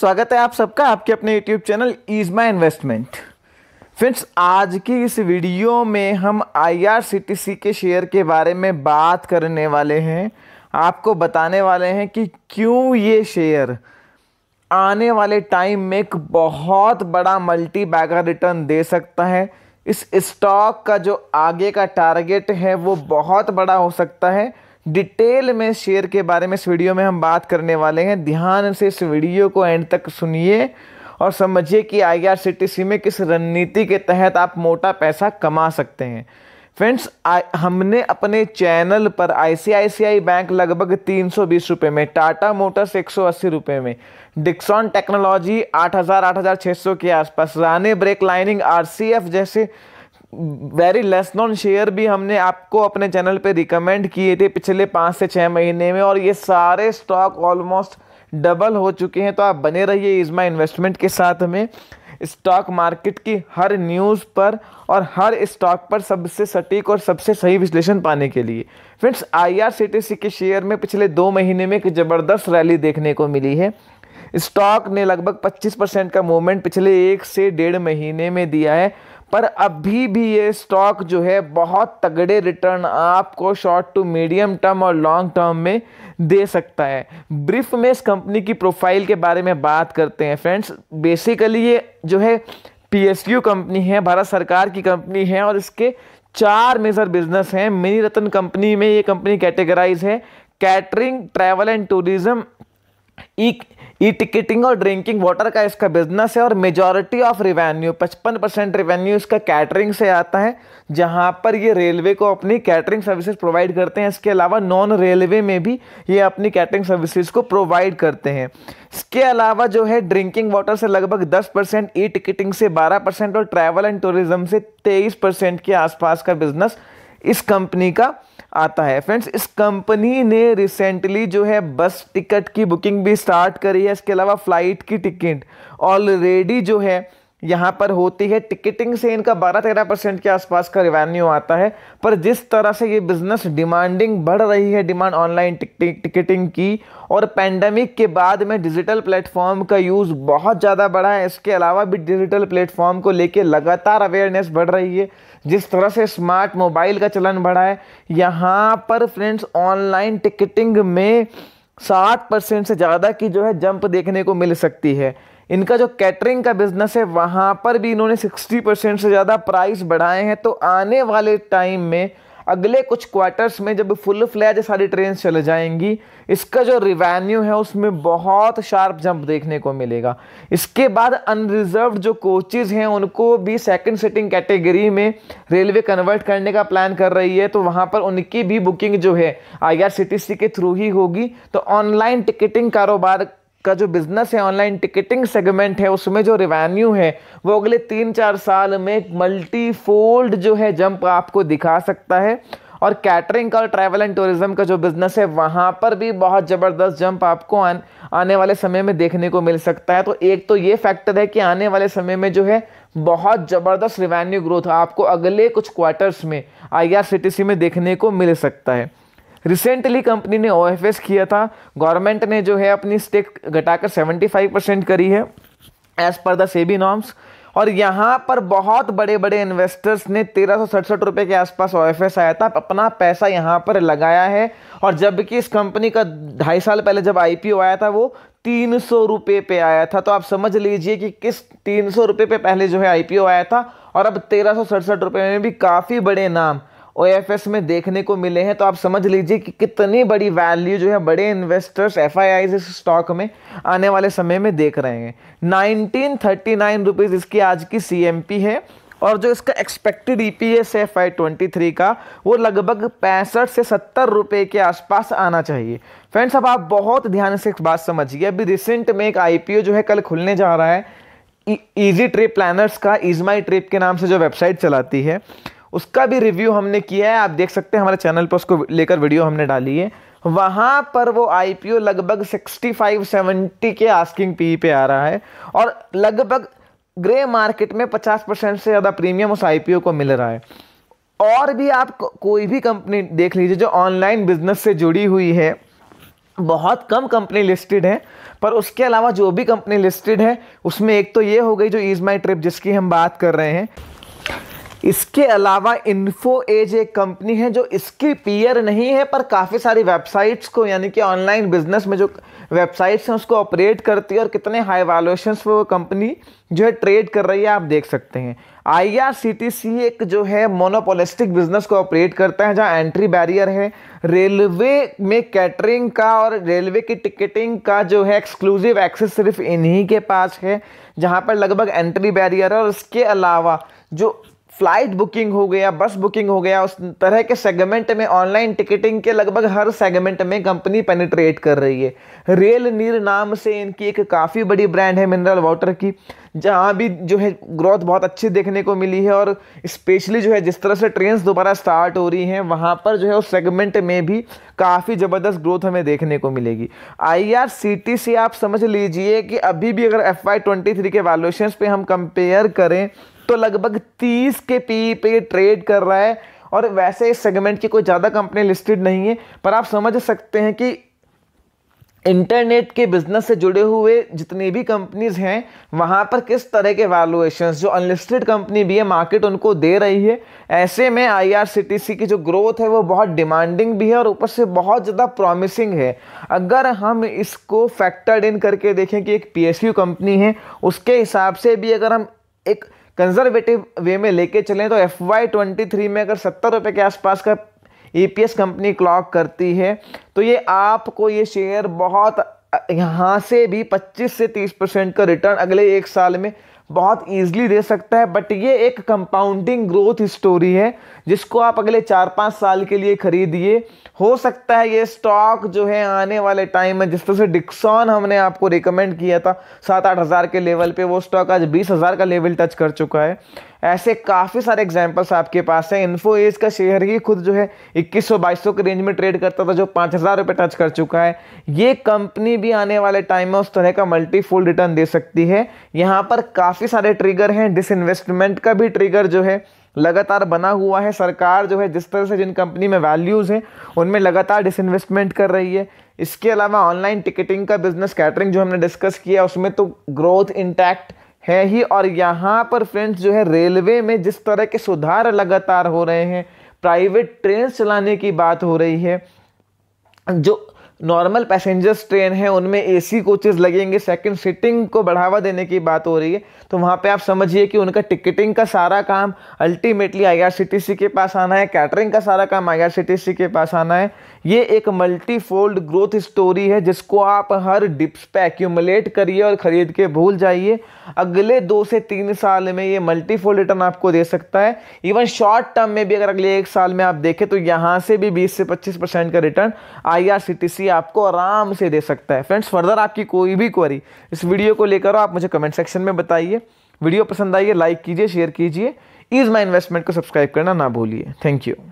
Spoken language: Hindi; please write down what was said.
स्वागत है आप सबका आपके अपने YouTube channel is my investment friends आज की इस वीडियो में हम सी के शेयर के बारे में बात करने वाले हैं आपको बताने वाले हैं कि क्यों ये शेयर आने वाले टाइम में एक बहुत बड़ा मल्टी बैगर रिटर्न दे सकता है इस स्टॉक का जो आगे का टारगेट है वो बहुत बड़ा हो सकता है डिटेल में शेयर के बारे में इस वीडियो में हम बात करने वाले हैं ध्यान से इस वीडियो को एंड तक सुनिए और समझिए कि आई में किस रणनीति के तहत आप मोटा पैसा कमा सकते हैं फ्रेंड्स हमने अपने चैनल पर आई बैंक लगभग तीन सौ बीस रुपये में टाटा मोटर्स एक सौ अस्सी रुपये में डिक्सॉन टेक्नोलॉजी आठ आठ हज़ार छः सौ के आसपास राने ब्रेक लाइनिंग आर जैसे वेरी लेस नॉन शेयर भी हमने आपको अपने चैनल पे रिकमेंड किए थे पिछले पाँच से छः महीने में और ये सारे स्टॉक ऑलमोस्ट डबल हो चुके हैं तो आप बने रहिए इजमा इन्वेस्टमेंट के साथ में स्टॉक मार्केट की हर न्यूज़ पर और हर स्टॉक पर सबसे सटीक और सबसे सही विश्लेषण पाने के लिए फ्रेंड्स आईआरसीटीसी के शेयर में पिछले दो महीने में एक ज़बरदस्त रैली देखने को मिली है स्टॉक ने लगभग 25 परसेंट का मूवमेंट पिछले एक से डेढ़ महीने में दिया है पर अभी भी ये स्टॉक जो है बहुत तगड़े रिटर्न आपको शॉर्ट टू मीडियम टर्म और लॉन्ग टर्म में दे सकता है ब्रीफ में इस कंपनी की प्रोफाइल के बारे में बात करते हैं फ्रेंड्स बेसिकली ये जो है पीएसयू कंपनी है भारत सरकार की कंपनी है और इसके चार मेजर बिजनेस हैं मिनी रतन कंपनी में ये कंपनी कैटेगराइज है catering travel and tourism e e-, ticketing और ड्रिंकिंग वाटर का इसका बिजनेस है और majority of revenue 55 percent revenue इसका कैटरिंग से आता है जहां पर ये रेलवे को अपनी कैटरिंग सर्विसेज प्रोवाइड करते हैं इसके अलावा नॉन रेलवे में भी ये अपनी कैटरिंग सर्विसेज को प्रोवाइड करते हैं इसके अलावा जो है ड्रिंकिंग वाटर से लगभग 10 परसेंट ई टिकटिंग से 12 परसेंट और ट्रैवल एंड टूरिज्म से 23 परसेंट के आसपास का बिजनेस इस कंपनी का आता है फ्रेंड्स इस कंपनी ने रिसेंटली जो है बस टिकट की बुकिंग भी स्टार्ट करी है इसके अलावा फ्लाइट की टिकट ऑलरेडी जो है यहाँ पर होती है टिकटिंग से इनका 12-13 परसेंट के आसपास का रिवेन्यू आता है पर जिस तरह से ये बिज़नेस डिमांडिंग बढ़ रही है डिमांड ऑनलाइन टिकटिंग की और पैंडमिक के बाद में डिजिटल प्लेटफॉर्म का यूज़ बहुत ज़्यादा बढ़ा है इसके अलावा भी डिजिटल प्लेटफॉर्म को लेके लगातार अवेयरनेस बढ़ रही है जिस तरह से स्मार्ट मोबाइल का चलन बढ़ा है यहाँ पर फ्रेंड्स ऑनलाइन टिकटिंग में साठ परसेंट से ज़्यादा की जो है जंप देखने को मिल सकती है इनका जो कैटरिंग का बिजनेस है वहाँ पर भी इन्होंने 60 परसेंट से ज़्यादा प्राइस बढ़ाए हैं तो आने वाले टाइम में अगले कुछ क्वार्टर्स में जब फुल फ्लैज सारी ट्रेन चले जाएंगी इसका जो रिवेन्यू है उसमें बहुत शार्प जंप देखने को मिलेगा इसके बाद अनरिजर्व जो कोचेज़ हैं उनको भी सेकंड सेटिंग कैटेगरी में रेलवे कन्वर्ट करने का प्लान कर रही है तो वहाँ पर उनकी भी बुकिंग जो है आई के थ्रू ही होगी तो ऑनलाइन टिकटिंग कारोबार का जो बिज़नेस है ऑनलाइन टिकटिंग सेगमेंट है उसमें जो रिवेन्यू है वो अगले तीन चार साल में एक मल्टी फोल्ड जो है जंप आपको दिखा सकता है और कैटरिंग का और ट्रैवल एंड टूरिज्म का जो बिज़नेस है वहाँ पर भी बहुत ज़बरदस्त जंप आपको आन, आने वाले समय में देखने को मिल सकता है तो एक तो ये फैक्टर है कि आने वाले समय में जो है बहुत ज़बरदस्त रिवेन्यू ग्रोथ आपको अगले कुछ क्वार्टर्स में आई में देखने को मिल सकता है रिसेंटली कंपनी ने ओ किया था गवर्नमेंट ने जो है अपनी स्टेक घटाकर 75 परसेंट करी है as per the SEBI norms और यहाँ पर बहुत बड़े बड़े इन्वेस्टर्स ने तेरह सौ सड़सठ रुपए के आसपास ओ आया था अपना पैसा यहाँ पर लगाया है और जबकि इस कंपनी का ढाई साल पहले जब आई आया था वो तीन सौ रुपये पे आया था तो आप समझ लीजिए कि किस तीन सौ रुपये पे पहले जो है आई आया था और अब तेरह सौ सड़सठ रुपये में भी काफ़ी बड़े नाम ओ में देखने को मिले हैं तो आप समझ लीजिए कि कितनी बड़ी वैल्यू जो है बड़े इन्वेस्टर्स एफ इस स्टॉक में आने वाले समय में देख रहे हैं नाइनटीन थर्टी नाइन रुपीज़ इसकी आज की सी है और जो इसका एक्सपेक्टेड ईपीएस e है आई ट्वेंटी थ्री का वो लगभग पैंसठ से सत्तर रुपये के आसपास आना चाहिए फ्रेंड्स अब आप बहुत ध्यान से एक बात समझिए अभी रिसेंट में एक ओ जो है कल खुलने जा रहा है ईजी ट्रिप प्लानर्स का इज माई ट्रिप के नाम से जो वेबसाइट चलाती है उसका भी रिव्यू हमने किया है आप देख सकते हैं हमारे चैनल पर उसको लेकर वीडियो हमने डाली है वहाँ पर वो आई लगभग 65 70 के आस्किंग पी e पे आ रहा है और लगभग ग्रे मार्केट में 50 परसेंट से ज़्यादा प्रीमियम उस आई को मिल रहा है और भी आप को, कोई भी कंपनी देख लीजिए जो ऑनलाइन बिजनेस से जुड़ी हुई है बहुत कम कंपनी लिस्टेड है पर उसके अलावा जो भी कंपनी लिस्टेड है उसमें एक तो ये हो गई जो इज माई ट्रिप जिसकी हम बात कर रहे हैं इसके अलावा इन्फो एज एक कंपनी है जो इसकी पीयर नहीं है पर काफ़ी सारी वेबसाइट्स को यानी कि ऑनलाइन बिजनेस में जो वेबसाइट्स हैं उसको ऑपरेट करती है और कितने हाई वैल्यूएशंस वो कंपनी जो है ट्रेड कर रही है आप देख सकते हैं आई एक जो है मोनोपोलिस्टिक बिजनेस को ऑपरेट करता है जहाँ एंट्री बैरियर है रेलवे में कैटरिंग का और रेलवे की टिकटिंग का जो है एक्सक्लूसिव एक्सेस सिर्फ इन्हीं के पास है जहाँ पर लगभग एंट्री बैरियर है और इसके अलावा जो फ्लाइट बुकिंग हो गया बस बुकिंग हो गया उस तरह के सेगमेंट में ऑनलाइन टिकटिंग के लगभग हर सेगमेंट में कंपनी पेनिट्रेट कर रही है रेल नीर नाम से इनकी एक काफ़ी बड़ी ब्रांड है मिनरल वाटर की जहाँ भी जो है ग्रोथ बहुत अच्छी देखने को मिली है और स्पेशली जो है जिस तरह से ट्रेन दोबारा स्टार्ट हो रही हैं वहाँ पर जो है उस सेगमेंट में भी काफ़ी ज़बरदस्त ग्रोथ हमें देखने को मिलेगी आई से आप समझ लीजिए कि अभी भी अगर एफ के वैल्यूशन पर हम कंपेयर करें तो लगभग तीस के पी पे ट्रेड कर रहा है और वैसे इस सेगमेंट की कोई ज़्यादा कंपनी लिस्टेड नहीं है पर आप समझ सकते हैं कि इंटरनेट के बिजनेस से जुड़े हुए जितनी भी कंपनीज हैं वहाँ पर किस तरह के वैल्यूएशन जो अनलिस्टेड कंपनी भी है मार्केट उनको दे रही है ऐसे में आईआरसीटीसी की जो ग्रोथ है वो बहुत डिमांडिंग भी है और ऊपर से बहुत ज़्यादा प्रॉमिसिंग है अगर हम इसको फैक्टर्ड इन करके देखें कि एक पी कंपनी है उसके हिसाब से भी अगर हम एक कंजर्वेटिव वे में लेके चलें तो एफ वाई ट्वेंटी थ्री में अगर सत्तर रुपये के आसपास का E P S company clock करती है तो ये आपको ये शेयर बहुत यहाँ से भी पच्चीस से तीस परसेंट का रिटर्न अगले एक साल में बहुत ईजिली दे सकता है बट ये एक कंपाउंडिंग ग्रोथ स्टोरी है जिसको आप अगले चार पाँच साल के लिए खरीदिए हो सकता है ये स्टॉक जो है आने वाले टाइम में जिस तरह से डिक्सॉन हमने आपको रिकमेंड किया था सात आठ हज़ार के लेवल पे वो स्टॉक आज बीस हज़ार का लेवल टच कर चुका है ऐसे काफ़ी सारे एग्जाम्पल्स आपके पास हैं इन्फो एज का शेयर ही खुद जो है इक्कीस सौ बाईस सौ के रेंज में ट्रेड करता था जो पाँच हज़ार रुपये टच कर चुका है ये कंपनी भी आने वाले टाइम में उस तरह का मल्टीफोल्ड रिटर्न दे सकती है यहाँ पर काफ़ी काफ़ी सारे ट्रिगर हैं डिसइन्वेस्टमेंट का भी ट्रिगर जो है लगातार बना हुआ है सरकार जो है जिस तरह से जिन कंपनी में वैल्यूज़ हैं उनमें लगातार डिसइन्वेस्टमेंट कर रही है इसके अलावा ऑनलाइन टिकटिंग का बिजनेस कैटरिंग जो हमने डिस्कस किया उसमें तो ग्रोथ इंटैक्ट है ही और यहाँ पर फ्रेंड्स जो है रेलवे में जिस तरह के सुधार लगातार हो रहे हैं प्राइवेट ट्रेन चलाने की बात हो रही है जो नॉर्मल पैसेंजर्स ट्रेन है उनमें एसी कोचेज़ लगेंगे सेकंड सीटिंग को बढ़ावा देने की बात हो रही है तो वहाँ पे आप समझिए कि उनका टिकटिंग का सारा काम अल्टीमेटली सी के पास आना है कैटरिंग का सारा काम सी के पास आना है ये एक मल्टी फोल्ड ग्रोथ स्टोरी है जिसको आप हर डिप्स पे एक्यूमुलेट करिए और ख़रीद के भूल जाइए अगले दो से तीन साल में ये मल्टीफोल्ड रिटर्न आपको दे सकता है इवन शॉर्ट टर्म में भी अगर अगले एक साल में आप देखें तो यहाँ से भी बीस से पच्चीस परसेंट का रिटर्न आई ये आपको आराम से दे सकता है फ्रेंड्स फर्दर आपकी कोई भी क्वेरी इस वीडियो को लेकर आप मुझे कमेंट सेक्शन में बताइए वीडियो पसंद आइए लाइक कीजिए शेयर कीजिए इज माई इन्वेस्टमेंट को सब्सक्राइब करना ना भूलिए थैंक यू